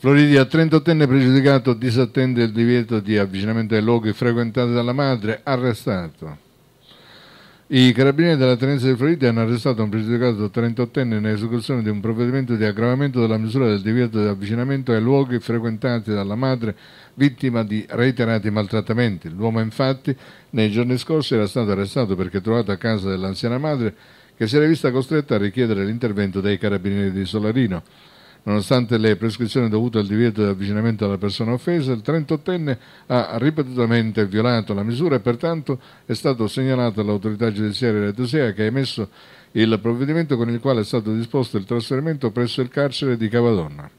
Floridia, 38enne pregiudicato, disattende il divieto di avvicinamento ai luoghi frequentati dalla madre, arrestato. I carabinieri della Tenenza di Floridia hanno arrestato un pregiudicato 38enne in esecuzione di un provvedimento di aggravamento della misura del divieto di avvicinamento ai luoghi frequentati dalla madre vittima di reiterati maltrattamenti. L'uomo infatti nei giorni scorsi era stato arrestato perché trovato a casa dell'anziana madre che si era vista costretta a richiedere l'intervento dei carabinieri di Solarino. Nonostante le prescrizioni dovute al divieto di avvicinamento alla persona offesa, il 38enne ha ripetutamente violato la misura e pertanto è stato segnalato all'autorità giudiziaria di retusea che ha emesso il provvedimento con il quale è stato disposto il trasferimento presso il carcere di Cavadonna.